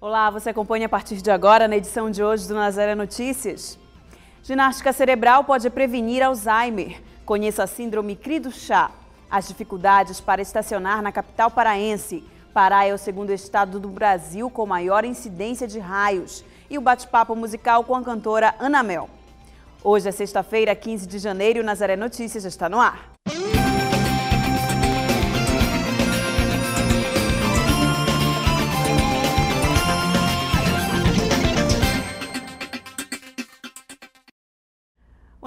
Olá, você acompanha a partir de agora na edição de hoje do Nazaré Notícias. Ginástica cerebral pode prevenir Alzheimer. Conheça a síndrome CRI do chá. As dificuldades para estacionar na capital paraense. Pará é o segundo estado do Brasil com maior incidência de raios. E o bate-papo musical com a cantora Ana Mel. Hoje é sexta-feira, 15 de janeiro, e o Nazaré Notícias está no ar.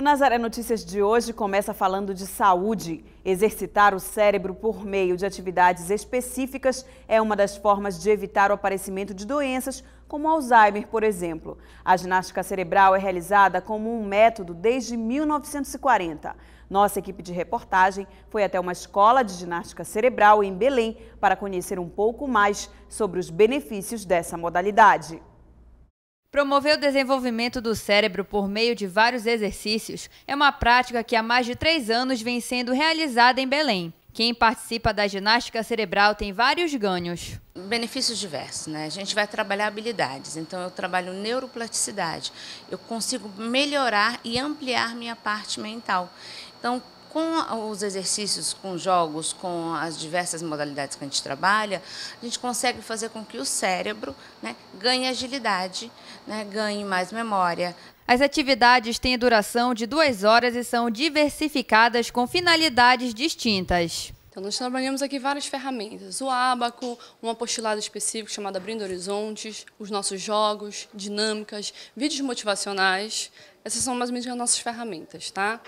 O Nazaré Notícias de hoje começa falando de saúde. Exercitar o cérebro por meio de atividades específicas é uma das formas de evitar o aparecimento de doenças, como Alzheimer, por exemplo. A ginástica cerebral é realizada como um método desde 1940. Nossa equipe de reportagem foi até uma escola de ginástica cerebral em Belém para conhecer um pouco mais sobre os benefícios dessa modalidade. Promover o desenvolvimento do cérebro por meio de vários exercícios é uma prática que há mais de três anos vem sendo realizada em Belém. Quem participa da ginástica cerebral tem vários ganhos. Benefícios diversos, né? A gente vai trabalhar habilidades, então eu trabalho neuroplasticidade. Eu consigo melhorar e ampliar minha parte mental. Então, com os exercícios, com jogos, com as diversas modalidades que a gente trabalha, a gente consegue fazer com que o cérebro né, ganhe agilidade, né, ganhe mais memória. As atividades têm duração de duas horas e são diversificadas com finalidades distintas. Então, nós trabalhamos aqui várias ferramentas, o abaco, um apostilado específico chamado Abrindo Horizontes, os nossos jogos, dinâmicas, vídeos motivacionais. Essas são mais ou menos as nossas ferramentas, tá?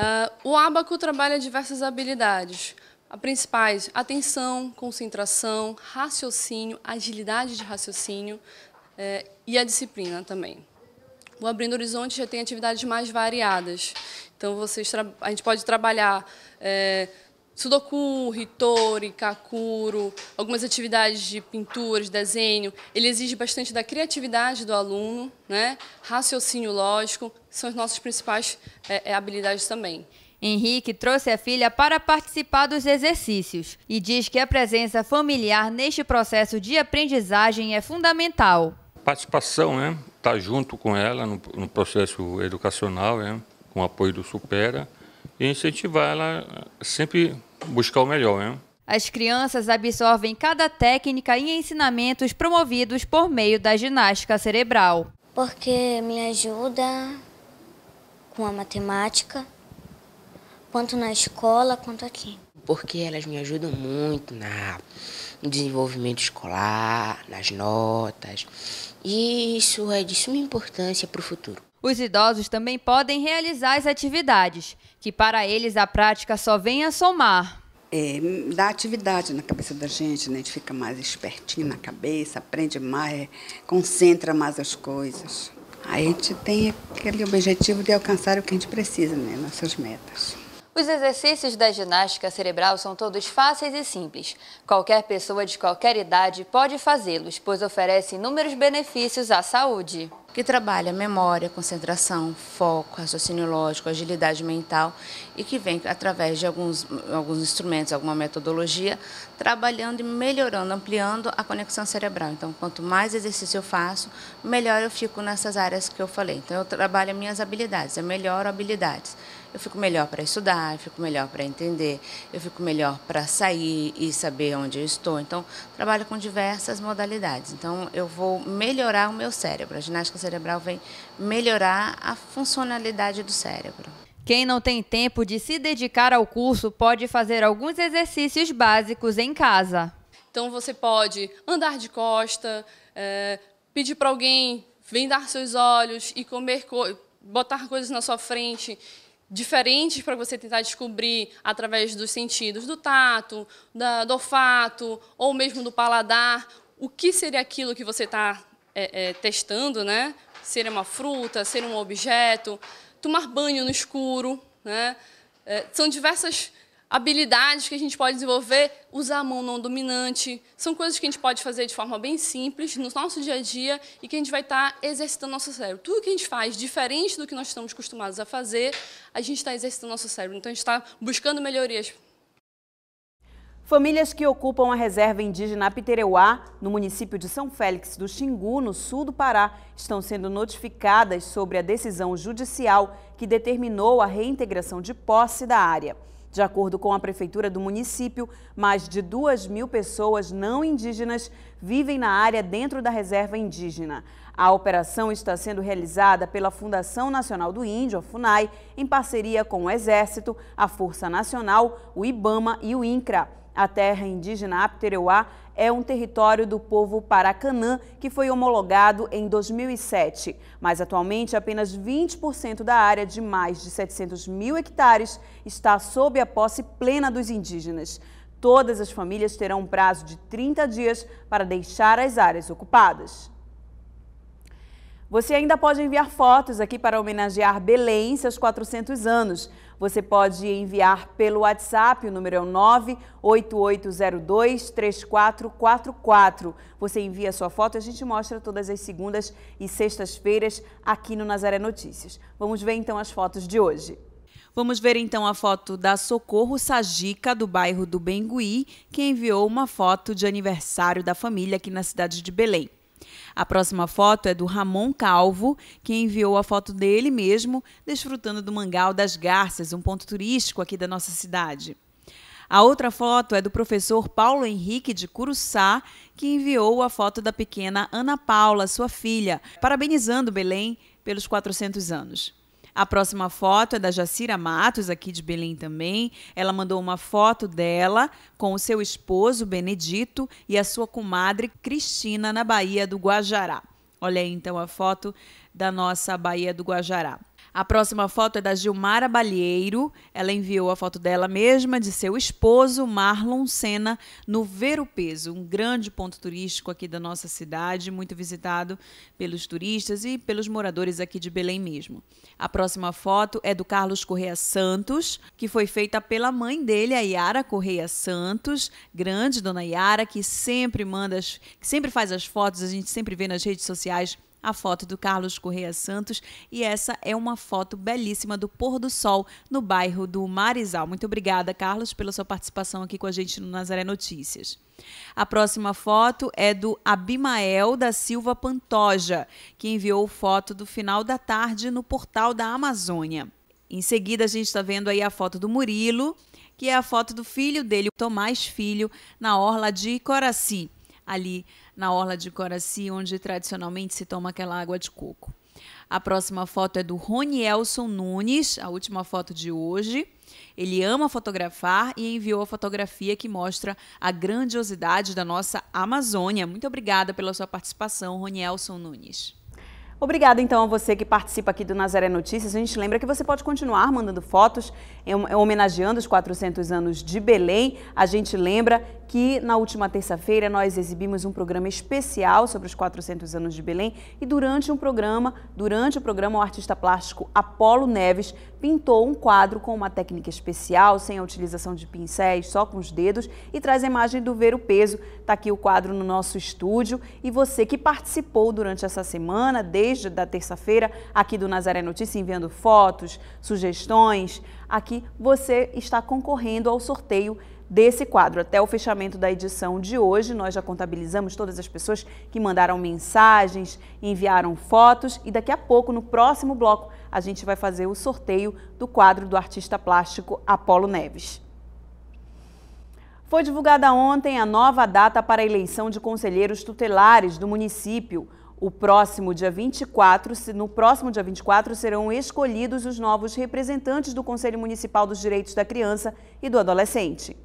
Uh, o abaco trabalha diversas habilidades. As principais, atenção, concentração, raciocínio, agilidade de raciocínio eh, e a disciplina também. O Abrindo Horizonte já tem atividades mais variadas. Então, vocês a gente pode trabalhar eh, Sudoku, Hitori, Kakuro, algumas atividades de pintura, de desenho. Ele exige bastante da criatividade do aluno, né? raciocínio lógico, são as nossas principais é, é, habilidades também. Henrique trouxe a filha para participar dos exercícios e diz que a presença familiar neste processo de aprendizagem é fundamental. Participação, né? Estar tá junto com ela no, no processo educacional, né? com o apoio do Supera, e incentivar ela sempre buscar o melhor né? As crianças absorvem cada técnica e ensinamentos promovidos por meio da ginástica cerebral. Porque me ajuda com a matemática, tanto na escola quanto aqui. Porque elas me ajudam muito na, no desenvolvimento escolar, nas notas. E isso é de suma importância para o futuro. Os idosos também podem realizar as atividades, que para eles a prática só vem a somar. É, dá atividade na cabeça da gente, né? a gente fica mais espertinho na cabeça, aprende mais, concentra mais as coisas. Aí a gente tem aquele objetivo de alcançar o que a gente precisa, né? nossas metas. Os exercícios da ginástica cerebral são todos fáceis e simples. Qualquer pessoa de qualquer idade pode fazê-los, pois oferece inúmeros benefícios à saúde que trabalha memória, concentração, foco, raciocínio lógico, agilidade mental e que vem através de alguns, alguns instrumentos, alguma metodologia, trabalhando e melhorando, ampliando a conexão cerebral. Então, quanto mais exercício eu faço, melhor eu fico nessas áreas que eu falei. Então, eu trabalho minhas habilidades, eu melhoro habilidades. Eu fico melhor para estudar, eu fico melhor para entender, eu fico melhor para sair e saber onde eu estou. Então, trabalho com diversas modalidades. Então, eu vou melhorar o meu cérebro. A ginástica cerebral vem melhorar a funcionalidade do cérebro. Quem não tem tempo de se dedicar ao curso pode fazer alguns exercícios básicos em casa. Então você pode andar de costa, é, pedir para alguém vendar seus olhos e comer, co botar coisas na sua frente diferentes para você tentar descobrir através dos sentidos, do tato, da, do olfato ou mesmo do paladar, o que seria aquilo que você está é, é, testando, né? Ser uma fruta, ser um objeto, tomar banho no escuro, né? É, são diversas habilidades que a gente pode desenvolver, usar a mão não dominante, são coisas que a gente pode fazer de forma bem simples no nosso dia a dia e que a gente vai estar tá exercitando nosso cérebro. Tudo que a gente faz diferente do que nós estamos acostumados a fazer, a gente está exercitando nosso cérebro. Então a gente está buscando melhorias Famílias que ocupam a reserva indígena Pitereuá, no município de São Félix do Xingu, no sul do Pará, estão sendo notificadas sobre a decisão judicial que determinou a reintegração de posse da área. De acordo com a prefeitura do município, mais de 2 mil pessoas não indígenas vivem na área dentro da reserva indígena. A operação está sendo realizada pela Fundação Nacional do Índio, a FUNAI, em parceria com o Exército, a Força Nacional, o IBAMA e o INCRA. A terra indígena Aptereuá é um território do povo Paracanã que foi homologado em 2007, mas atualmente apenas 20% da área de mais de 700 mil hectares está sob a posse plena dos indígenas. Todas as famílias terão um prazo de 30 dias para deixar as áreas ocupadas. Você ainda pode enviar fotos aqui para homenagear Belém, seus 400 anos. Você pode enviar pelo WhatsApp, o número é o 98802-3444. Você envia sua foto e a gente mostra todas as segundas e sextas-feiras aqui no Nazaré Notícias. Vamos ver então as fotos de hoje. Vamos ver então a foto da Socorro Sajica, do bairro do Bengui, que enviou uma foto de aniversário da família aqui na cidade de Belém. A próxima foto é do Ramon Calvo, que enviou a foto dele mesmo, desfrutando do Mangal das Garças, um ponto turístico aqui da nossa cidade. A outra foto é do professor Paulo Henrique de Curuçá, que enviou a foto da pequena Ana Paula, sua filha, parabenizando Belém pelos 400 anos. A próxima foto é da Jacira Matos, aqui de Belém também. Ela mandou uma foto dela com o seu esposo, Benedito, e a sua comadre, Cristina, na Bahia do Guajará. Olha aí então a foto da nossa Bahia do Guajará. A próxima foto é da Gilmara Balheiro. Ela enviou a foto dela mesma, de seu esposo, Marlon Senna, no Ver o Peso, um grande ponto turístico aqui da nossa cidade, muito visitado pelos turistas e pelos moradores aqui de Belém mesmo. A próxima foto é do Carlos Correia Santos, que foi feita pela mãe dele, a Yara Correia Santos, grande dona Yara, que sempre manda, as, que sempre faz as fotos, a gente sempre vê nas redes sociais a foto do Carlos Correia Santos e essa é uma foto belíssima do pôr do sol no bairro do Marizal. Muito obrigada, Carlos, pela sua participação aqui com a gente no Nazaré Notícias. A próxima foto é do Abimael da Silva Pantoja, que enviou foto do final da tarde no portal da Amazônia. Em seguida, a gente está vendo aí a foto do Murilo, que é a foto do filho dele, Tomás Filho, na orla de Coraci, ali na orla de Coraci, onde tradicionalmente se toma aquela água de coco. A próxima foto é do Ronielson Nunes, a última foto de hoje. Ele ama fotografar e enviou a fotografia que mostra a grandiosidade da nossa Amazônia. Muito obrigada pela sua participação, Ronielson Nunes. Obrigada então a você que participa aqui do Nazaré Notícias. A gente lembra que você pode continuar mandando fotos homenageando os 400 anos de Belém. A gente lembra que na última terça-feira nós exibimos um programa especial sobre os 400 anos de Belém e durante um programa, durante o programa o artista plástico Apolo Neves pintou um quadro com uma técnica especial, sem a utilização de pincéis, só com os dedos e traz a imagem do ver o peso. está aqui o quadro no nosso estúdio e você que participou durante essa semana, desde da terça-feira aqui do Nazaré Notícia enviando fotos, sugestões, aqui você está concorrendo ao sorteio desse quadro. Até o fechamento da edição de hoje, nós já contabilizamos todas as pessoas que mandaram mensagens, enviaram fotos e daqui a pouco, no próximo bloco, a gente vai fazer o sorteio do quadro do artista plástico Apolo Neves. Foi divulgada ontem a nova data para a eleição de conselheiros tutelares do município. O próximo dia 24, no próximo dia 24 serão escolhidos os novos representantes do Conselho Municipal dos Direitos da Criança e do Adolescente.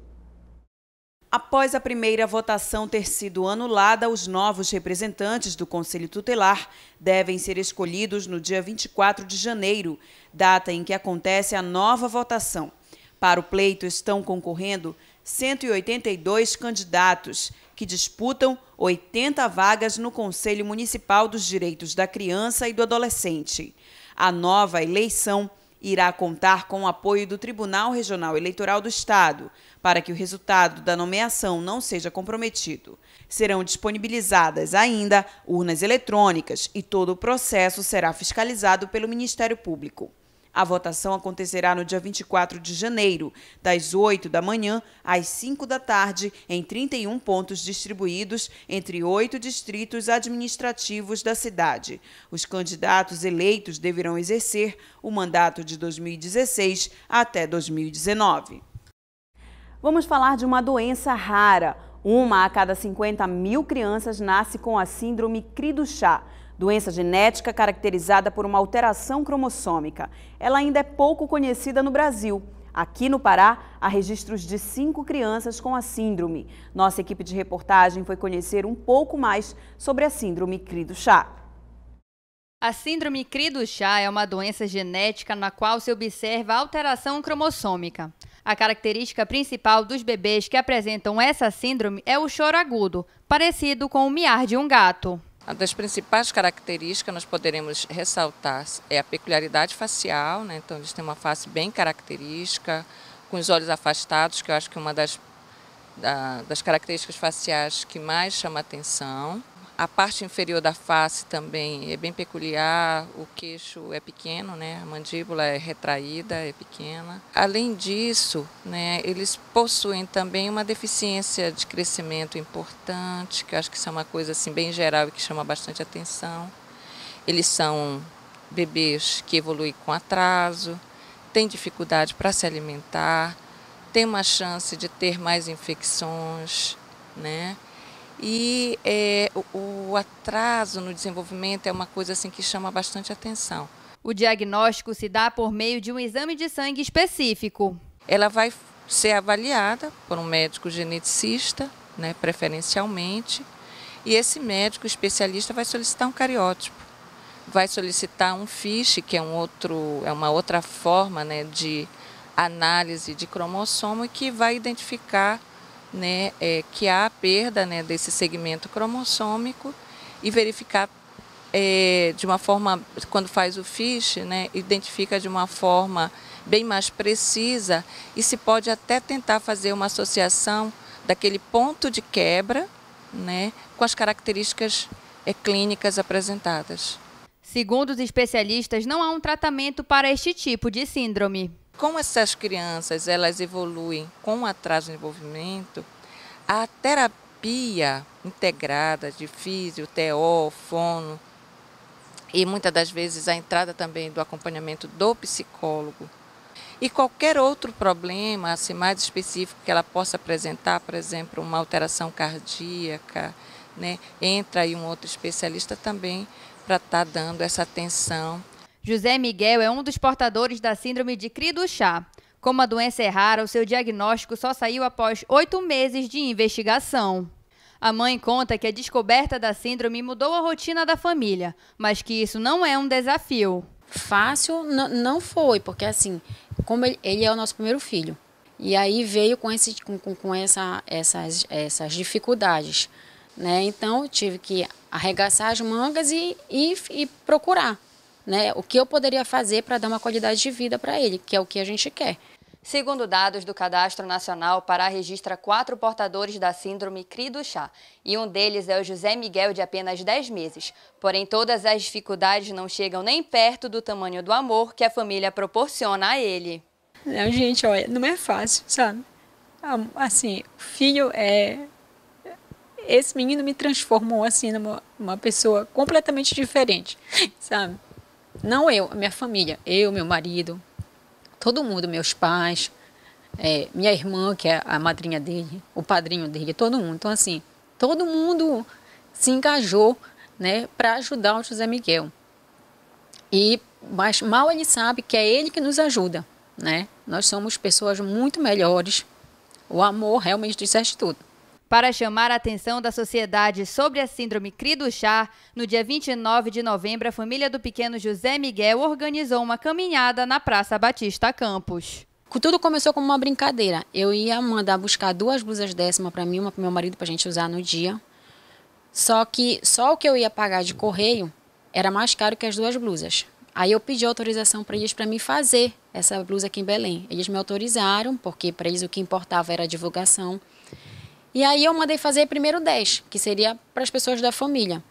Após a primeira votação ter sido anulada, os novos representantes do Conselho Tutelar devem ser escolhidos no dia 24 de janeiro, data em que acontece a nova votação. Para o pleito estão concorrendo 182 candidatos que disputam 80 vagas no Conselho Municipal dos Direitos da Criança e do Adolescente. A nova eleição irá contar com o apoio do Tribunal Regional Eleitoral do Estado, para que o resultado da nomeação não seja comprometido, serão disponibilizadas ainda urnas eletrônicas e todo o processo será fiscalizado pelo Ministério Público. A votação acontecerá no dia 24 de janeiro, das 8 da manhã às 5 da tarde, em 31 pontos distribuídos entre oito distritos administrativos da cidade. Os candidatos eleitos deverão exercer o mandato de 2016 até 2019. Vamos falar de uma doença rara. Uma a cada 50 mil crianças nasce com a síndrome Cri-du-Chat, doença genética caracterizada por uma alteração cromossômica. Ela ainda é pouco conhecida no Brasil. Aqui no Pará, há registros de cinco crianças com a síndrome. Nossa equipe de reportagem foi conhecer um pouco mais sobre a síndrome Cri-du-Chat. A síndrome cri do chá é uma doença genética na qual se observa alteração cromossômica. A característica principal dos bebês que apresentam essa síndrome é o choro agudo, parecido com o miar de um gato. Uma das principais características que nós poderemos ressaltar é a peculiaridade facial, né? então eles têm uma face bem característica, com os olhos afastados, que eu acho que é uma das, da, das características faciais que mais chama atenção. A parte inferior da face também é bem peculiar, o queixo é pequeno, né? a mandíbula é retraída, é pequena. Além disso, né, eles possuem também uma deficiência de crescimento importante, que acho que isso é uma coisa assim, bem geral e que chama bastante atenção. Eles são bebês que evoluem com atraso, têm dificuldade para se alimentar, têm uma chance de ter mais infecções, né? E é, o, o atraso no desenvolvimento é uma coisa assim que chama bastante atenção. O diagnóstico se dá por meio de um exame de sangue específico. Ela vai ser avaliada por um médico geneticista, né, preferencialmente, e esse médico especialista vai solicitar um cariótipo, vai solicitar um FISH, que é, um outro, é uma outra forma né, de análise de cromossomo, e que vai identificar né, é, que há a perda né, desse segmento cromossômico e verificar é, de uma forma, quando faz o FISH, né, identifica de uma forma bem mais precisa e se pode até tentar fazer uma associação daquele ponto de quebra né, com as características é, clínicas apresentadas. Segundo os especialistas, não há um tratamento para este tipo de síndrome. Como essas crianças elas evoluem com atraso no desenvolvimento, a terapia integrada de físio, TO, fono e muitas das vezes a entrada também do acompanhamento do psicólogo e qualquer outro problema assim mais específico que ela possa apresentar, por exemplo, uma alteração cardíaca, né, entra aí um outro especialista também para estar tá dando essa atenção José Miguel é um dos portadores da síndrome de cri do chá. Como a doença é rara, o seu diagnóstico só saiu após oito meses de investigação. A mãe conta que a descoberta da síndrome mudou a rotina da família, mas que isso não é um desafio. Fácil não foi, porque assim, como ele, ele, é o nosso primeiro filho, e aí veio com, esse, com, com essa, essas, essas dificuldades. Né? Então, tive que arregaçar as mangas e, e, e procurar né, o que eu poderia fazer para dar uma qualidade de vida para ele, que é o que a gente quer. Segundo dados do Cadastro Nacional, Pará registra quatro portadores da síndrome CRI do chá, e um deles é o José Miguel, de apenas 10 meses. Porém, todas as dificuldades não chegam nem perto do tamanho do amor que a família proporciona a ele. Não, é, gente, olha, não é fácil, sabe? Ah, assim, o filho é. Esse menino me transformou assim numa pessoa completamente diferente, sabe? Não eu, minha família. Eu, meu marido, todo mundo, meus pais, é, minha irmã, que é a madrinha dele, o padrinho dele, todo mundo. Então, assim, todo mundo se engajou né, para ajudar o José Miguel. E mas mal ele sabe que é ele que nos ajuda, né? Nós somos pessoas muito melhores. O amor realmente disseste tudo para chamar a atenção da sociedade sobre a síndrome CRI do chá, no dia 29 de novembro, a família do pequeno José Miguel organizou uma caminhada na Praça Batista Campos. Tudo começou como uma brincadeira. Eu ia mandar buscar duas blusas décima para mim, uma para meu marido para a gente usar no dia. Só que só o que eu ia pagar de correio era mais caro que as duas blusas. Aí eu pedi autorização para eles para me fazer essa blusa aqui em Belém. Eles me autorizaram, porque para eles o que importava era a divulgação. E aí eu mandei fazer primeiro 10, que seria para as pessoas da família.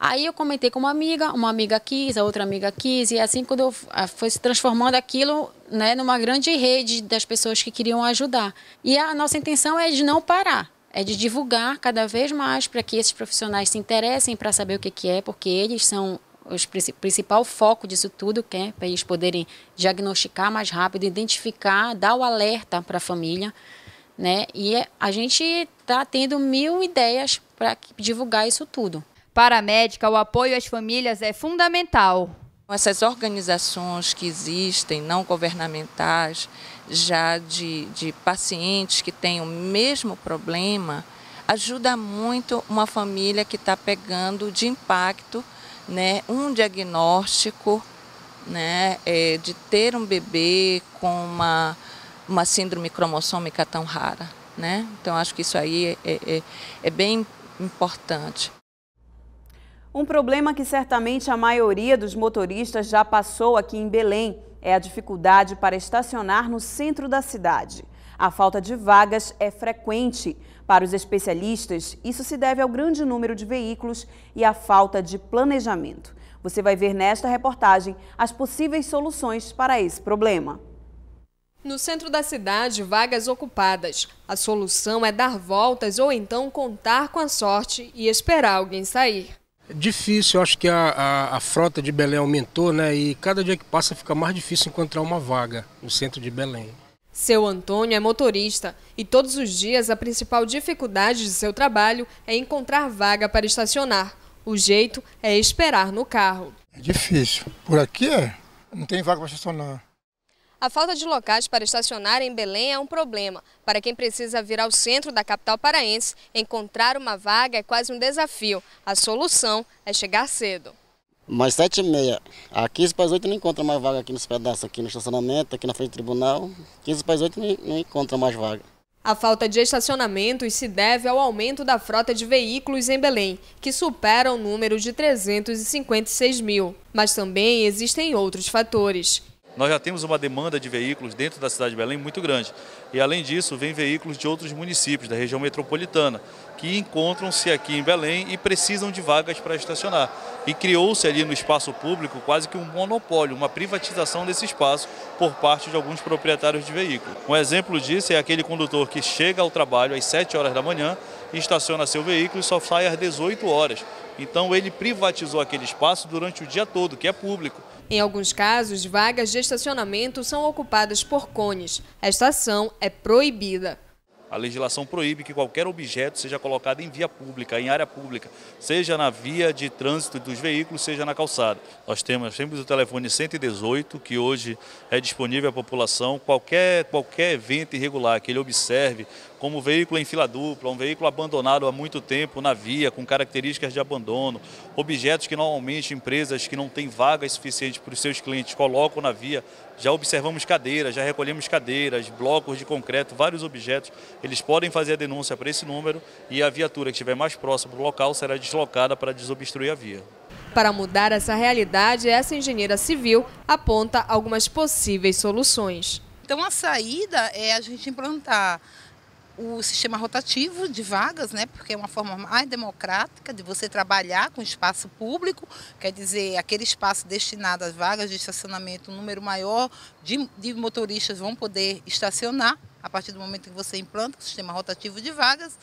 Aí eu comentei com uma amiga, uma amiga quis, a outra amiga quis, e assim quando eu ah, foi se transformando aquilo né, numa grande rede das pessoas que queriam ajudar. E a nossa intenção é de não parar, é de divulgar cada vez mais para que esses profissionais se interessem para saber o que, que é, porque eles são o principal foco disso tudo, que é para eles poderem diagnosticar mais rápido, identificar, dar o alerta para a família né? E a gente está tendo mil ideias para divulgar isso tudo. Para a médica, o apoio às famílias é fundamental. Essas organizações que existem, não governamentais, já de, de pacientes que têm o mesmo problema, ajuda muito uma família que está pegando de impacto né, um diagnóstico né, é, de ter um bebê com uma uma síndrome cromossômica tão rara. Né? Então, acho que isso aí é, é, é, é bem importante. Um problema que certamente a maioria dos motoristas já passou aqui em Belém é a dificuldade para estacionar no centro da cidade. A falta de vagas é frequente. Para os especialistas, isso se deve ao grande número de veículos e à falta de planejamento. Você vai ver nesta reportagem as possíveis soluções para esse problema. No centro da cidade, vagas ocupadas. A solução é dar voltas ou então contar com a sorte e esperar alguém sair. É difícil, eu acho que a, a, a, frota de Belém aumentou, né? E cada dia que passa fica mais difícil encontrar uma vaga no centro de Belém. Seu Antônio é motorista e todos os dias a principal dificuldade de seu trabalho é encontrar vaga para estacionar. O jeito é esperar no carro. É difícil. Por aqui é, não tem vaga para estacionar. A falta de locais para estacionar em Belém é um problema. Para quem precisa vir ao centro da capital paraense, encontrar uma vaga é quase um desafio. A solução é chegar cedo. Mais sete e meia. A 15 para as 8 não encontra mais vaga aqui nesse pedaço, aqui no estacionamento, aqui na frente do tribunal. 15 para as 8 não, não encontra mais vaga. A falta de estacionamentos se deve ao aumento da frota de veículos em Belém, que supera o número de 356 mil. Mas também existem outros fatores. Nós já temos uma demanda de veículos dentro da cidade de Belém muito grande. E além disso, vem veículos de outros municípios da região metropolitana que encontram-se aqui em Belém e precisam de vagas para estacionar. E criou-se ali no espaço público quase que um monopólio, uma privatização desse espaço por parte de alguns proprietários de veículos. Um exemplo disso é aquele condutor que chega ao trabalho às 7 horas da manhã estaciona seu veículo e só sai às 18 horas. Então ele privatizou aquele espaço durante o dia todo, que é público. Em alguns casos, vagas de estacionamento são ocupadas por cones. Esta ação é proibida. A legislação proíbe que qualquer objeto seja colocado em via pública, em área pública, seja na via de trânsito dos veículos, seja na calçada. Nós temos, temos o telefone 118, que hoje é disponível à população. Qualquer, qualquer evento irregular que ele observe, como um veículo em fila dupla, um veículo abandonado há muito tempo na via, com características de abandono, objetos que normalmente empresas que não têm vagas suficientes para os seus clientes colocam na via. Já observamos cadeiras, já recolhemos cadeiras, blocos de concreto, vários objetos eles podem fazer a denúncia para esse número e a viatura que estiver mais próxima do local será deslocada para desobstruir a via. Para mudar essa realidade, essa engenheira civil aponta algumas possíveis soluções. Então a saída é a gente implantar o sistema rotativo de vagas, né? Porque é uma forma mais democrática de você trabalhar com espaço público, quer dizer, aquele espaço destinado às vagas de estacionamento, um número maior de, de motoristas vão poder estacionar a partir do momento que você implanta o sistema rotativo de vagas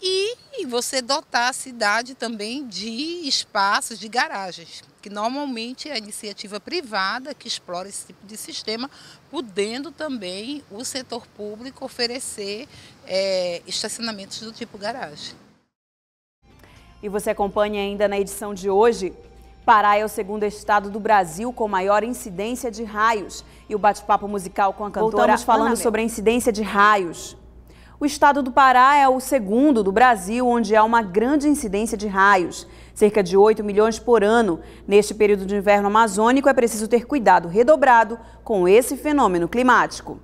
e, você dotar a cidade também de espaços de garagens, que normalmente é a iniciativa privada que explora esse tipo de sistema, podendo também o setor público oferecer é, estacionamentos do tipo garagem. E você acompanha ainda na edição de hoje Pará é o segundo estado do Brasil com maior incidência de raios. E o bate-papo musical com a cantora Estamos falando sobre a incidência de raios. O estado do Pará é o segundo do Brasil onde há uma grande incidência de raios, cerca de 8 milhões por ano. Neste período de inverno amazônico, é preciso ter cuidado redobrado com esse fenômeno climático.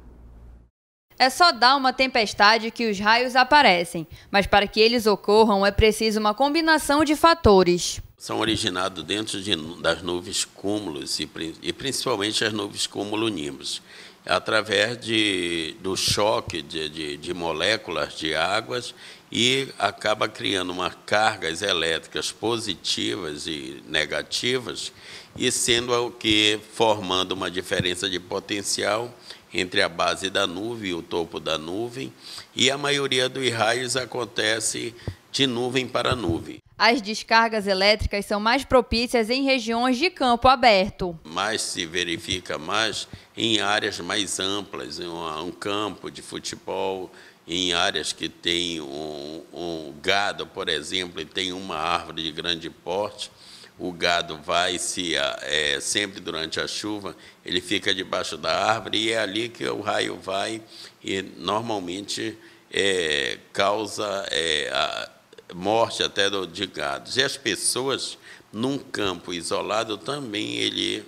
É só dar uma tempestade que os raios aparecem, mas para que eles ocorram é preciso uma combinação de fatores são originados dentro de, das nuvens cúmulos e, e principalmente as nuvens cumulonimbus, através de, do choque de, de, de moléculas de águas e acaba criando uma cargas elétricas positivas e negativas e sendo o que formando uma diferença de potencial entre a base da nuvem e o topo da nuvem, e a maioria dos raios acontece de nuvem para nuvem. As descargas elétricas são mais propícias em regiões de campo aberto. Mas se verifica mais em áreas mais amplas, em um campo de futebol, em áreas que tem um, um gado, por exemplo, e tem uma árvore de grande porte, o gado vai se é, sempre durante a chuva, ele fica debaixo da árvore e é ali que o raio vai e normalmente é, causa é, a, morte até de gados. E as pessoas, num campo isolado, também ele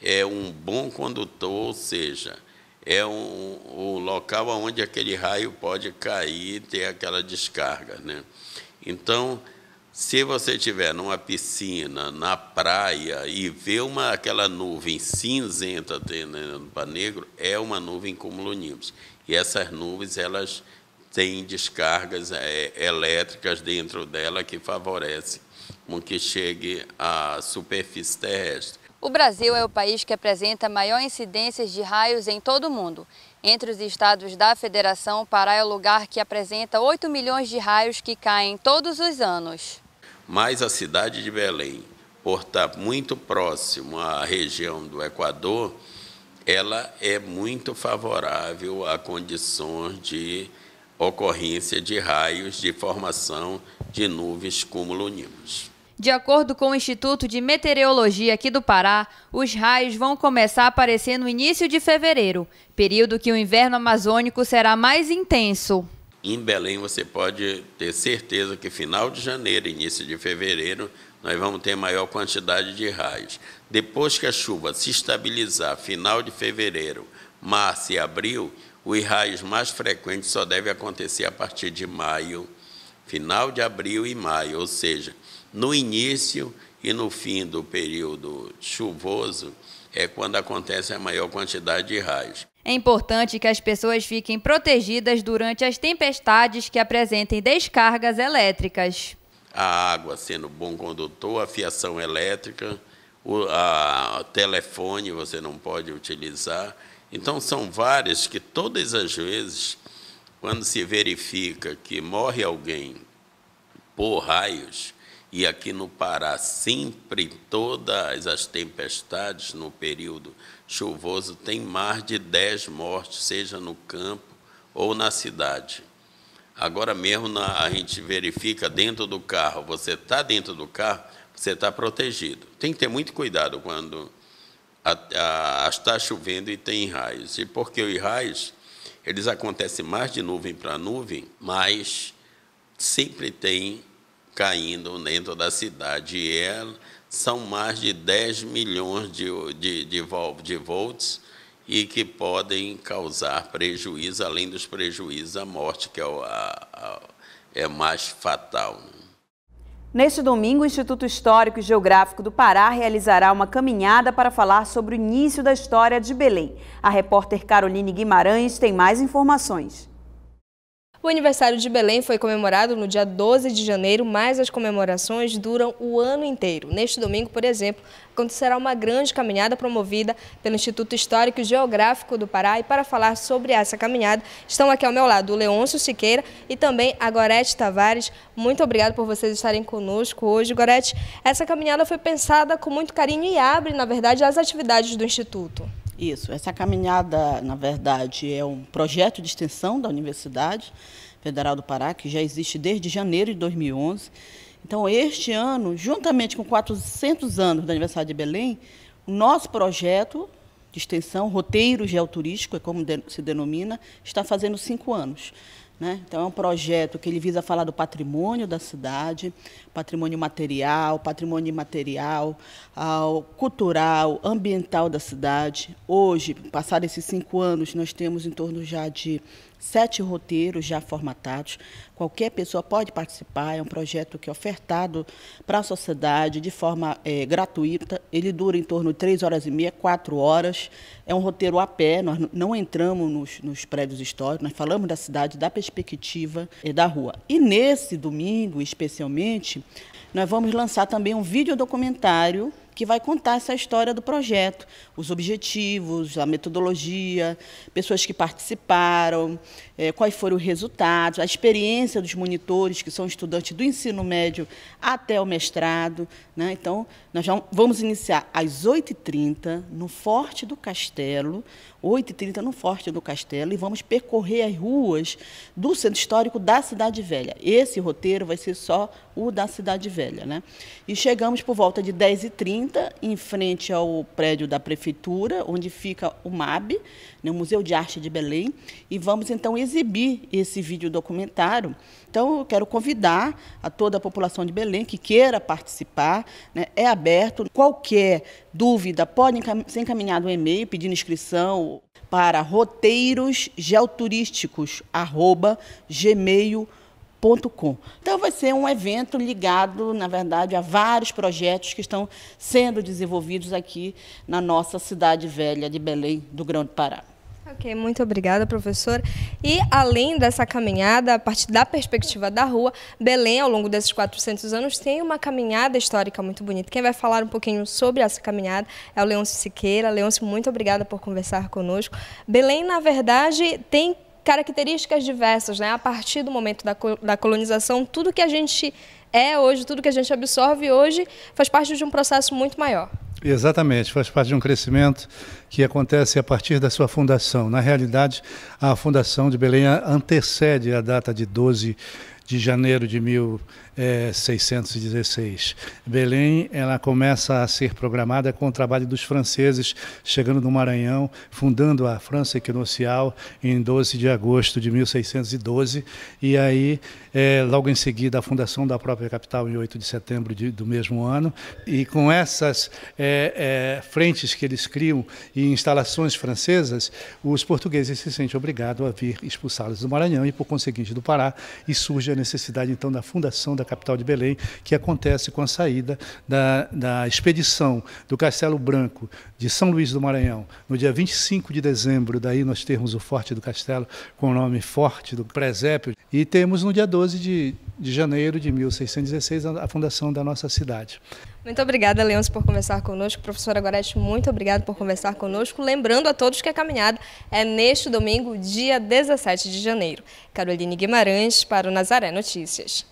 é um bom condutor, ou seja, é um, um local onde aquele raio pode cair e ter aquela descarga. Né? Então, se você estiver numa piscina, na praia e vê uma, aquela nuvem cinzenta tendo para negro, é uma nuvem cumulonimbus. E essas nuvens, elas tem descargas é, elétricas dentro dela que favorecem com que chegue à superfície terrestre. O Brasil é o país que apresenta maior incidência de raios em todo o mundo. Entre os estados da federação, Pará é o lugar que apresenta 8 milhões de raios que caem todos os anos. Mas a cidade de Belém, por estar muito próximo à região do Equador, ela é muito favorável a condições de ocorrência de raios de formação de nuvens cumulonimbus. De acordo com o Instituto de Meteorologia aqui do Pará, os raios vão começar a aparecer no início de fevereiro, período que o inverno amazônico será mais intenso. Em Belém, você pode ter certeza que final de janeiro, início de fevereiro, nós vamos ter maior quantidade de raios. Depois que a chuva se estabilizar, final de fevereiro, março e abril, os raios mais frequentes só devem acontecer a partir de maio, final de abril e maio, ou seja, no início e no fim do período chuvoso é quando acontece a maior quantidade de raios. É importante que as pessoas fiquem protegidas durante as tempestades que apresentem descargas elétricas. A água sendo bom condutor, a fiação elétrica, o telefone você não pode utilizar, então, são várias que todas as vezes, quando se verifica que morre alguém por raios, e aqui no Pará, sempre todas as tempestades no período chuvoso, tem mais de 10 mortes, seja no campo ou na cidade. Agora mesmo na, a gente verifica dentro do carro, você está dentro do carro, você está protegido. Tem que ter muito cuidado quando está chovendo e tem raios. E porque os raios, eles acontecem mais de nuvem para nuvem, mas sempre tem caindo dentro da cidade. E é, são mais de 10 milhões de, de, de, de volts e que podem causar prejuízo, além dos prejuízos a morte, que é, o, a, a, é mais fatal. Neste domingo, o Instituto Histórico e Geográfico do Pará realizará uma caminhada para falar sobre o início da história de Belém. A repórter Caroline Guimarães tem mais informações. O aniversário de Belém foi comemorado no dia 12 de janeiro, mas as comemorações duram o ano inteiro. Neste domingo, por exemplo, acontecerá uma grande caminhada promovida pelo Instituto Histórico e Geográfico do Pará. E para falar sobre essa caminhada, estão aqui ao meu lado o Leôncio Siqueira e também a Gorete Tavares. Muito obrigado por vocês estarem conosco hoje. Gorete, essa caminhada foi pensada com muito carinho e abre, na verdade, as atividades do Instituto. Isso, essa caminhada, na verdade, é um projeto de extensão da Universidade Federal do Pará, que já existe desde janeiro de 2011. Então, este ano, juntamente com 400 anos da Universidade de Belém, o nosso projeto de extensão, roteiro geoturístico, é como se denomina, está fazendo cinco anos. Né? Então, é um projeto que ele visa falar do patrimônio da cidade, patrimônio material, patrimônio imaterial, ao cultural, ambiental da cidade. Hoje, passados esses cinco anos, nós temos em torno já de sete roteiros já formatados. Qualquer pessoa pode participar, é um projeto que é ofertado para a sociedade de forma é, gratuita. Ele dura em torno de três horas e meia, quatro horas. É um roteiro a pé, nós não entramos nos, nos prédios históricos, nós falamos da cidade, da perspectiva e é, da rua. E nesse domingo, especialmente, nós vamos lançar também um vídeo documentário que vai contar essa história do projeto, os objetivos, a metodologia, pessoas que participaram, é, quais foram os resultados, a experiência dos monitores, que são estudantes do ensino médio até o mestrado. Né? Então, nós vamos iniciar às 8h30, no Forte do Castelo, 8h30 no Forte do Castelo e vamos percorrer as ruas do centro histórico da Cidade Velha. Esse roteiro vai ser só o da Cidade Velha. Né? E chegamos por volta de 10h30 em frente ao prédio da Prefeitura, onde fica o MAB, né, o Museu de Arte de Belém, e vamos então exibir esse vídeo documentário. Então, eu quero convidar a toda a população de Belém que queira participar. Né? É aberto, qualquer dúvida, pode ser encaminhado um e-mail pedindo inscrição para roteirosgeoturísticos@gmail.com. Então vai ser um evento ligado, na verdade, a vários projetos que estão sendo desenvolvidos aqui na nossa cidade velha de Belém do Grande Pará. Ok, muito obrigada, professor. E além dessa caminhada, a partir da perspectiva da rua, Belém, ao longo desses 400 anos, tem uma caminhada histórica muito bonita. Quem vai falar um pouquinho sobre essa caminhada é o Leôncio Siqueira. Leôncio, muito obrigada por conversar conosco. Belém, na verdade, tem características diversas, né? A partir do momento da, da colonização, tudo que a gente é hoje, tudo que a gente absorve hoje, faz parte de um processo muito maior. Exatamente, faz parte de um crescimento que acontece a partir da sua fundação. Na realidade, a fundação de Belém antecede a data de 12 de janeiro de 1616. É, Belém ela começa a ser programada com o trabalho dos franceses chegando no Maranhão, fundando a França Equinocial em 12 de agosto de 1612 e aí é, logo em seguida a fundação da própria capital em 8 de setembro de, do mesmo ano e com essas é, é, frentes que eles criam e instalações francesas os portugueses se sentem obrigados a vir expulsá-los do Maranhão e por conseguinte do Pará e surge a necessidade, então, da fundação da capital de Belém, que acontece com a saída da, da expedição do Castelo Branco de São Luís do Maranhão, no dia 25 de dezembro, daí nós temos o Forte do Castelo, com o nome Forte do Presépio, e temos no dia 12 de, de janeiro de 1616 a, a fundação da nossa cidade. Muito obrigada, Leôncio, por conversar conosco. Professora Gorete, muito obrigada por conversar conosco. Lembrando a todos que a caminhada é neste domingo, dia 17 de janeiro. Caroline Guimarães para o Nazaré Notícias.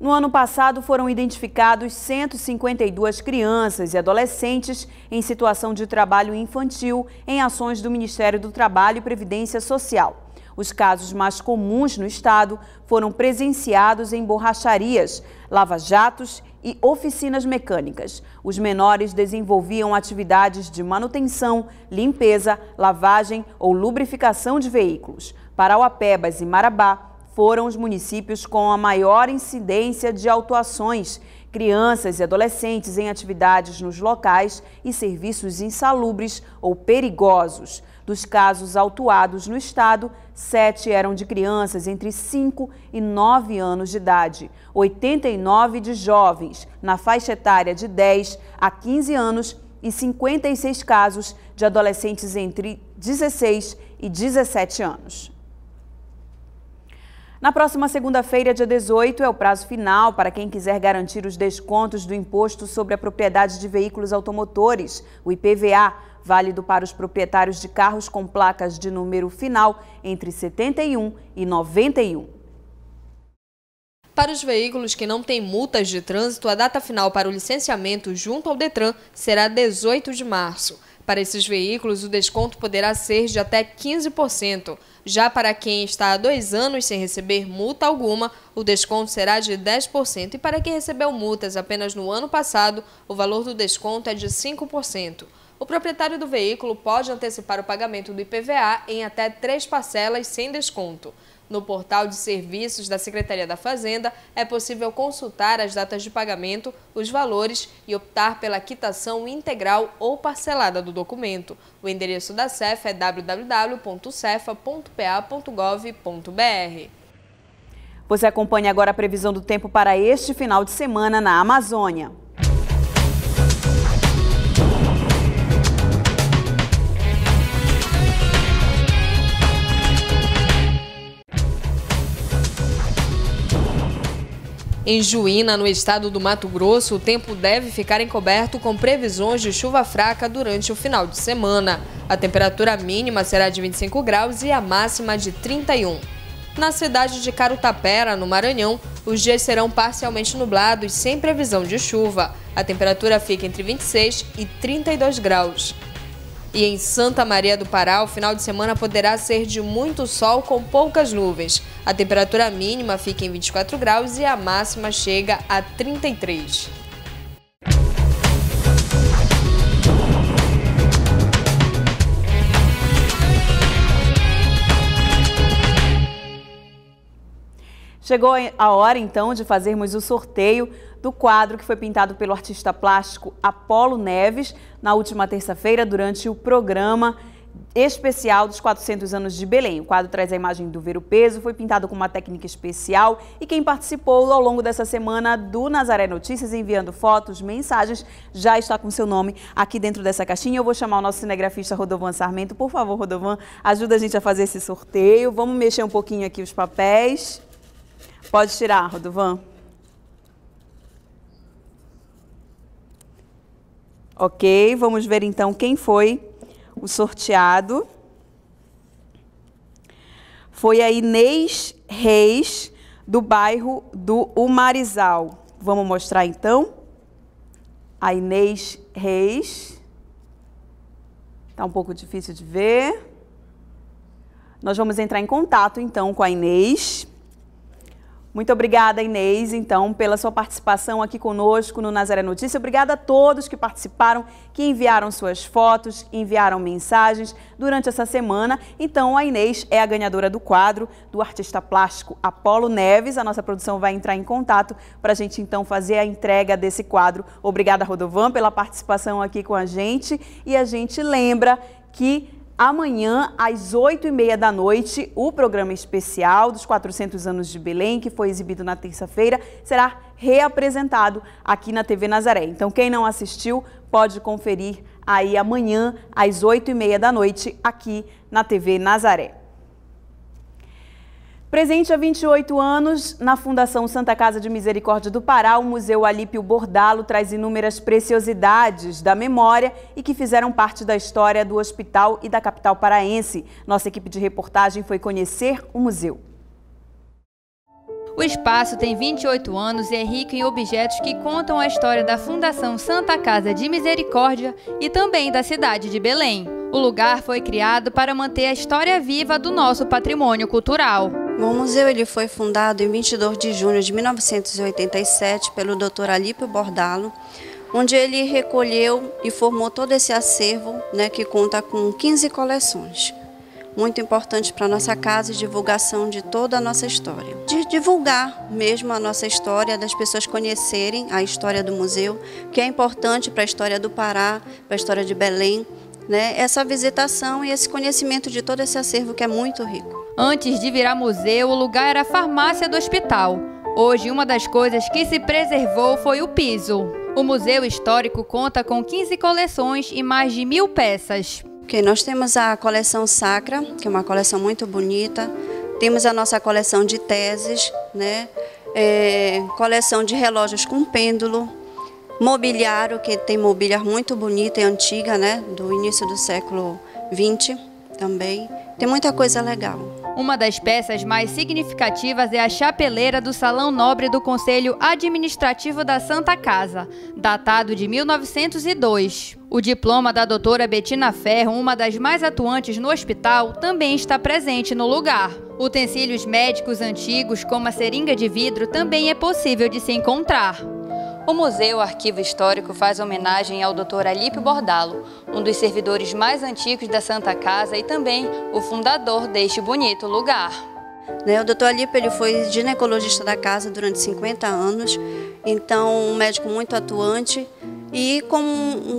No ano passado foram identificados 152 crianças e adolescentes em situação de trabalho infantil em ações do Ministério do Trabalho e Previdência Social. Os casos mais comuns no estado foram presenciados em borracharias, lava-jatos e oficinas mecânicas. Os menores desenvolviam atividades de manutenção, limpeza, lavagem ou lubrificação de veículos. Parauapebas e Marabá foram os municípios com a maior incidência de autuações. Crianças e adolescentes em atividades nos locais e serviços insalubres ou perigosos. Dos casos autuados no estado, sete eram de crianças entre 5 e 9 anos de idade, 89 de jovens, na faixa etária de 10 a 15 anos e 56 casos de adolescentes entre 16 e 17 anos. Na próxima segunda-feira, dia 18, é o prazo final para quem quiser garantir os descontos do Imposto sobre a Propriedade de Veículos Automotores, o IPVA, válido para os proprietários de carros com placas de número final entre 71 e 91. Para os veículos que não têm multas de trânsito, a data final para o licenciamento junto ao Detran será 18 de março. Para esses veículos, o desconto poderá ser de até 15%. Já para quem está há dois anos sem receber multa alguma, o desconto será de 10%. E para quem recebeu multas apenas no ano passado, o valor do desconto é de 5%. O proprietário do veículo pode antecipar o pagamento do IPVA em até três parcelas sem desconto. No portal de serviços da Secretaria da Fazenda é possível consultar as datas de pagamento, os valores e optar pela quitação integral ou parcelada do documento. O endereço da é CEF é www.cefa.pa.gov.br. Você acompanha agora a previsão do tempo para este final de semana na Amazônia. Em Juína, no estado do Mato Grosso, o tempo deve ficar encoberto com previsões de chuva fraca durante o final de semana. A temperatura mínima será de 25 graus e a máxima de 31. Na cidade de Carutapera, no Maranhão, os dias serão parcialmente nublados sem previsão de chuva. A temperatura fica entre 26 e 32 graus. E em Santa Maria do Pará, o final de semana poderá ser de muito sol com poucas nuvens. A temperatura mínima fica em 24 graus e a máxima chega a 33. Chegou a hora então de fazermos o sorteio do quadro que foi pintado pelo artista plástico Apolo Neves na última terça-feira durante o programa especial dos 400 anos de Belém. O quadro traz a imagem do ver o peso, foi pintado com uma técnica especial e quem participou ao longo dessa semana do Nazaré Notícias, enviando fotos, mensagens, já está com seu nome aqui dentro dessa caixinha. Eu vou chamar o nosso cinegrafista Rodovan Sarmento. Por favor, Rodovan, ajuda a gente a fazer esse sorteio. Vamos mexer um pouquinho aqui os papéis. Pode tirar, Rodovan. Ok, vamos ver então quem foi o sorteado. Foi a Inês Reis, do bairro do Umarizal. Vamos mostrar então? A Inês Reis. Está um pouco difícil de ver. Nós vamos entrar em contato então com a Inês. Muito obrigada, Inês, então, pela sua participação aqui conosco no Nazaré Notícia. Obrigada a todos que participaram, que enviaram suas fotos, enviaram mensagens durante essa semana. Então, a Inês é a ganhadora do quadro do artista plástico Apolo Neves. A nossa produção vai entrar em contato para a gente, então, fazer a entrega desse quadro. Obrigada, Rodovan, pela participação aqui com a gente. E a gente lembra que Amanhã, às 8h30 da noite, o programa especial dos 400 anos de Belém, que foi exibido na terça-feira, será reapresentado aqui na TV Nazaré. Então, quem não assistiu, pode conferir aí amanhã, às 8h30 da noite, aqui na TV Nazaré. Presente há 28 anos, na Fundação Santa Casa de Misericórdia do Pará, o Museu Alípio Bordalo traz inúmeras preciosidades da memória e que fizeram parte da história do hospital e da capital paraense. Nossa equipe de reportagem foi conhecer o museu. O espaço tem 28 anos e é rico em objetos que contam a história da Fundação Santa Casa de Misericórdia e também da cidade de Belém. O lugar foi criado para manter a história viva do nosso patrimônio cultural. O museu ele foi fundado em 22 de junho de 1987 pelo Dr. Alípio Bordalo, onde ele recolheu e formou todo esse acervo, né, que conta com 15 coleções muito importante para a nossa casa e divulgação de toda a nossa história. De divulgar mesmo a nossa história, das pessoas conhecerem a história do museu, que é importante para a história do Pará, para a história de Belém, né? essa visitação e esse conhecimento de todo esse acervo que é muito rico. Antes de virar museu, o lugar era a farmácia do hospital. Hoje, uma das coisas que se preservou foi o piso. O Museu Histórico conta com 15 coleções e mais de mil peças. Ok, nós temos a coleção sacra, que é uma coleção muito bonita. Temos a nossa coleção de teses, né? É, coleção de relógios com pêndulo, mobiliário, que tem mobília muito bonita e antiga, né? Do início do século XX também. Tem muita coisa legal. Uma das peças mais significativas é a chapeleira do Salão Nobre do Conselho Administrativo da Santa Casa, datado de 1902. O diploma da doutora Betina Ferro, uma das mais atuantes no hospital, também está presente no lugar. Utensílios médicos antigos, como a seringa de vidro, também é possível de se encontrar. O Museu Arquivo Histórico faz homenagem ao Dr. Alípio Bordalo, um dos servidores mais antigos da Santa Casa e também o fundador deste bonito lugar. Né, o Dr. Alípio ele foi ginecologista da casa durante 50 anos, então um médico muito atuante e como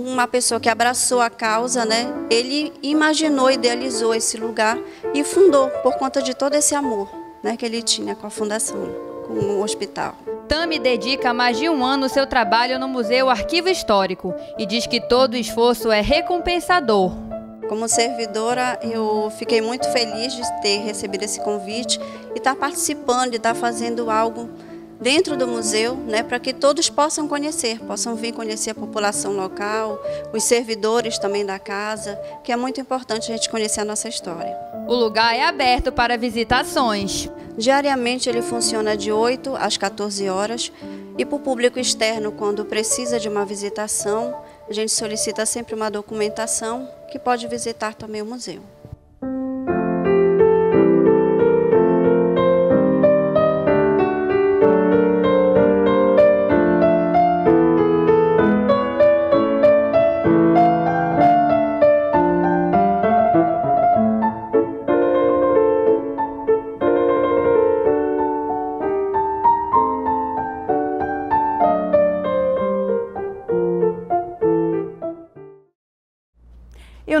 uma pessoa que abraçou a causa, né, ele imaginou, idealizou esse lugar e fundou por conta de todo esse amor né, que ele tinha com a fundação no hospital. Tami dedica mais de um ano seu trabalho no Museu Arquivo Histórico e diz que todo esforço é recompensador. Como servidora, eu fiquei muito feliz de ter recebido esse convite e estar tá participando, e estar tá fazendo algo dentro do museu, né, para que todos possam conhecer, possam vir conhecer a população local, os servidores também da casa, que é muito importante a gente conhecer a nossa história. O lugar é aberto para visitações. Diariamente ele funciona de 8 às 14 horas e para o público externo, quando precisa de uma visitação, a gente solicita sempre uma documentação que pode visitar também o museu.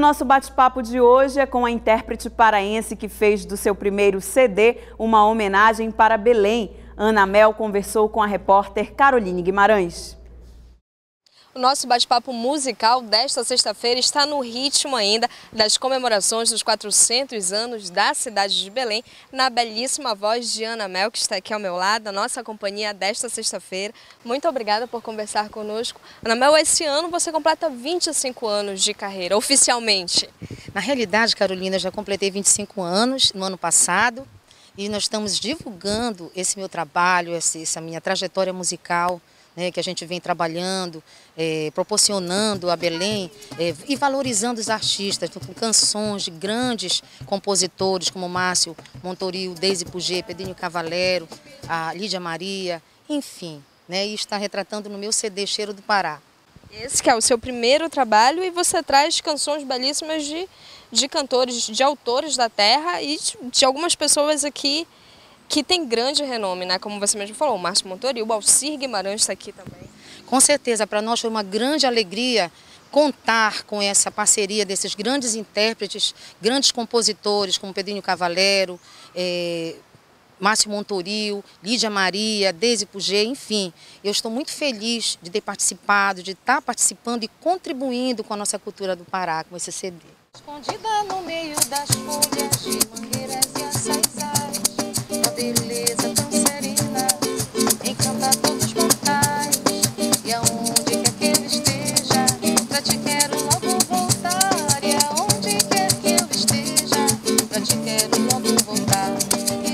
o nosso bate-papo de hoje é com a intérprete paraense que fez do seu primeiro CD uma homenagem para Belém. Ana Mel conversou com a repórter Caroline Guimarães. O nosso bate-papo musical desta sexta-feira está no ritmo ainda das comemorações dos 400 anos da cidade de Belém, na belíssima voz de Ana Mel, que está aqui ao meu lado, a nossa companhia desta sexta-feira. Muito obrigada por conversar conosco. Ana Mel, esse ano você completa 25 anos de carreira, oficialmente. Na realidade, Carolina, já completei 25 anos no ano passado e nós estamos divulgando esse meu trabalho, essa minha trajetória musical né, que a gente vem trabalhando, é, proporcionando a Belém é, e valorizando os artistas, com canções de grandes compositores como Márcio Montoril, Deise Puget, Pedrinho Cavalero, a Lídia Maria, enfim. Né, e está retratando no meu CD Cheiro do Pará. Esse que é o seu primeiro trabalho e você traz canções belíssimas de, de cantores, de autores da terra e de, de algumas pessoas aqui que tem grande renome, né? como você mesmo falou, o Márcio Montori, o Balcir Guimarães está aqui também. Com certeza, para nós foi uma grande alegria contar com essa parceria desses grandes intérpretes, grandes compositores, como Pedrinho Cavalero, é, Márcio Montoril, Lídia Maria, Deise Puget, enfim. Eu estou muito feliz de ter participado, de estar tá participando e contribuindo com a nossa cultura do Pará, com esse CD. Escondida no meio das folhas, de mangueiras e açaizais beleza tão serena encanta todos os mortais. E aonde quer que eu esteja, pra te quero logo voltar. E aonde quer que eu esteja, pra te quero logo voltar.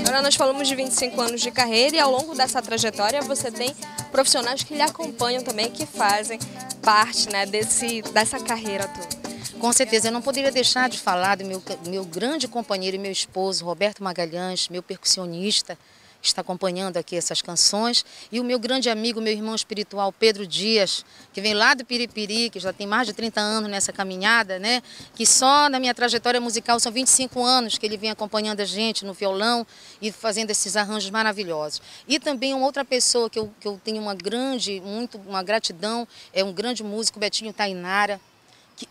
Agora nós falamos de 25 anos de carreira e ao longo dessa trajetória você tem profissionais que lhe acompanham também, que fazem parte né, desse, dessa carreira toda. Com certeza, eu não poderia deixar de falar do meu, meu grande companheiro e meu esposo, Roberto Magalhães, meu percussionista, que está acompanhando aqui essas canções, e o meu grande amigo, meu irmão espiritual, Pedro Dias, que vem lá do Piripiri, que já tem mais de 30 anos nessa caminhada, né? Que só na minha trajetória musical são 25 anos que ele vem acompanhando a gente no violão e fazendo esses arranjos maravilhosos. E também uma outra pessoa que eu, que eu tenho uma grande, muito, uma gratidão, é um grande músico, Betinho Tainara,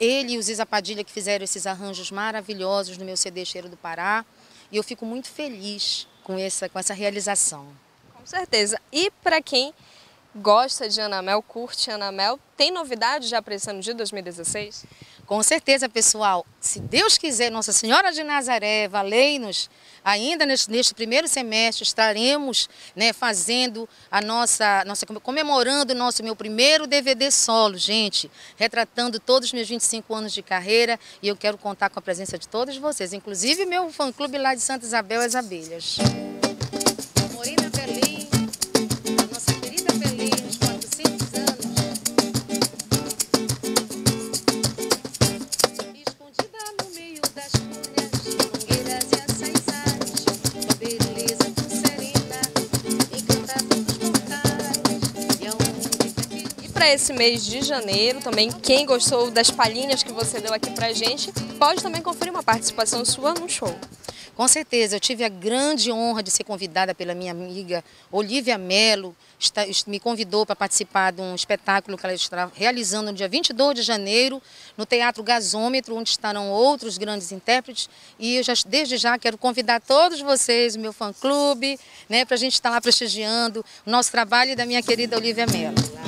ele e o Ziza Padilha que fizeram esses arranjos maravilhosos no meu CD Cheiro do Pará. E eu fico muito feliz com essa, com essa realização. Com certeza. E para quem gosta de Anamel, curte Anamel, tem novidade já para esse ano de 2016? Com certeza, pessoal, se Deus quiser, Nossa Senhora de Nazaré, valei-nos, ainda neste, neste, primeiro semestre estaremos né, fazendo a nossa, nossa, comemorando o nosso meu primeiro DVD solo, gente, retratando todos os meus 25 anos de carreira e eu quero contar com a presença de todos vocês, inclusive meu fã-clube lá de Santa Isabel, as Abelhas. para esse mês de janeiro. Também quem gostou das palhinhas que você deu aqui para a gente, pode também conferir uma participação sua no show. Com certeza, eu tive a grande honra de ser convidada pela minha amiga Olivia Melo, está, me convidou para participar de um espetáculo que ela está realizando no dia 22 de janeiro, no Teatro Gasômetro, onde estarão outros grandes intérpretes. E eu já, desde já quero convidar todos vocês, o meu fã-clube, né, para a gente estar lá prestigiando o nosso trabalho e da minha querida Olivia Melo.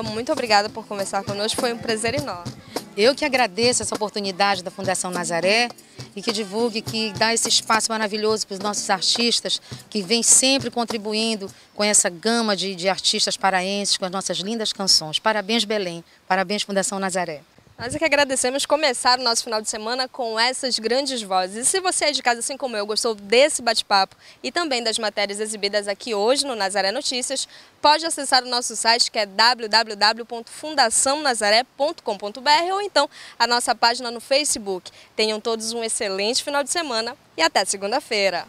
muito obrigada por conversar conosco, foi um prazer enorme. Eu que agradeço essa oportunidade da Fundação Nazaré e que divulgue, que dá esse espaço maravilhoso para os nossos artistas, que vem sempre contribuindo com essa gama de, de artistas paraenses, com as nossas lindas canções. Parabéns, Belém. Parabéns, Fundação Nazaré. Nós é que agradecemos começar o nosso final de semana com essas grandes vozes. E se você é de casa, assim como eu, gostou desse bate-papo e também das matérias exibidas aqui hoje no Nazaré Notícias, pode acessar o nosso site que é www.fundaçãonazaré.com.br ou então a nossa página no Facebook. Tenham todos um excelente final de semana e até segunda-feira.